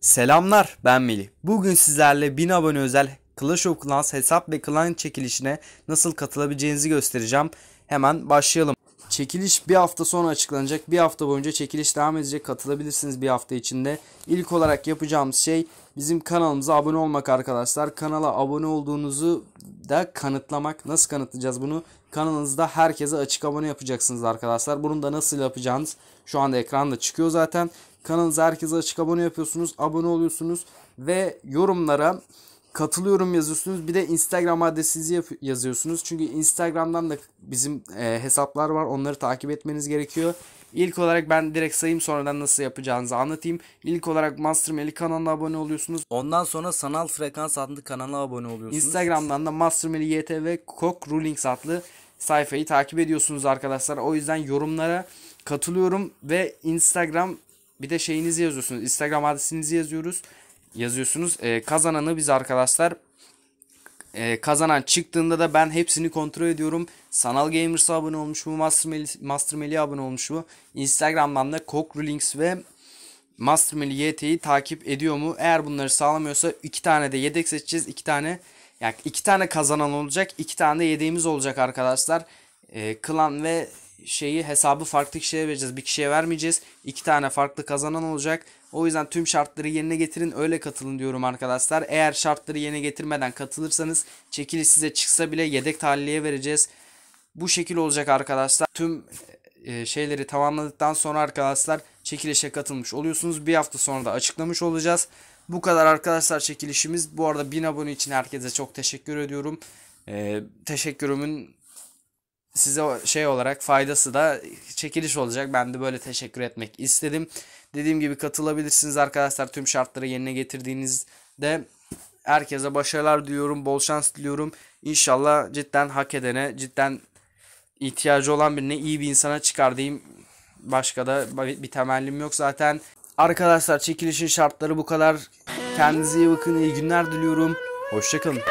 Selamlar ben Melih. Bugün sizlerle 1000 abone özel Clash of Clans hesap ve klan çekilişine nasıl katılabileceğinizi göstereceğim. Hemen başlayalım. Çekiliş bir hafta sonra açıklanacak. Bir hafta boyunca çekiliş devam edecek. Katılabilirsiniz bir hafta içinde. İlk olarak yapacağımız şey bizim kanalımıza abone olmak arkadaşlar. Kanala abone olduğunuzu da kanıtlamak. Nasıl kanıtlayacağız bunu? Kanalınızda herkese açık abone yapacaksınız arkadaşlar. Bunu da nasıl yapacağınız şu anda ekranda çıkıyor zaten. Kanalınıza herkese açık abone yapıyorsunuz. Abone oluyorsunuz ve yorumlara katılıyorum yazıyorsunuz. Bir de Instagram adresinizi yazıyorsunuz. Çünkü Instagram'dan da bizim e, hesaplar var. Onları takip etmeniz gerekiyor. İlk olarak ben direkt sayayım sonradan nasıl yapacağınızı anlatayım. İlk olarak Master Melih kanalına abone oluyorsunuz. Ondan sonra Sanal Frekans adlı kanala abone oluyorsunuz. Instagram'dan da Master Melih YTV Kok Rulings adlı sayfayı takip ediyorsunuz arkadaşlar. O yüzden yorumlara katılıyorum ve Instagram bir de şeyinizi yazıyorsunuz. Instagram adresinizi yazıyoruz yazıyorsunuz. E, kazananı biz arkadaşlar e, kazanan çıktığında da ben hepsini kontrol ediyorum. Sanal Gamers'a abone olmuş mu? Master, Meli, abone olmuş mu? Instagram'dan da Cockrulings ve Master Meli YT'yi takip ediyor mu? Eğer bunları sağlamıyorsa iki tane de yedek seçeceğiz. iki tane yani iki tane kazanan olacak. iki tane de yedeğimiz olacak arkadaşlar. E, klan ve şeyi hesabı farklı kişiye vereceğiz. Bir kişiye vermeyeceğiz. İki tane farklı kazanan olacak. O yüzden tüm şartları yerine getirin öyle katılın diyorum arkadaşlar. Eğer şartları yerine getirmeden katılırsanız çekiliş size çıksa bile yedek tahliye vereceğiz. Bu şekil olacak arkadaşlar. Tüm e, şeyleri tamamladıktan sonra arkadaşlar çekilişe katılmış oluyorsunuz. Bir hafta sonra da açıklamış olacağız. Bu kadar arkadaşlar çekilişimiz. Bu arada 1000 abone için herkese çok teşekkür ediyorum. Ee, teşekkürümün size şey olarak faydası da çekiliş olacak. Ben de böyle teşekkür etmek istedim. Dediğim gibi katılabilirsiniz arkadaşlar. Tüm şartları yerine getirdiğinizde herkese başarılar diliyorum. Bol şans diliyorum. İnşallah cidden hak edene, cidden ihtiyacı olan birine iyi bir insana çıkar diyeyim. Başka da bir temellim yok zaten. Arkadaşlar çekilişin şartları bu kadar. Kendinize iyi bakın. İyi günler diliyorum. Hoşçakalın.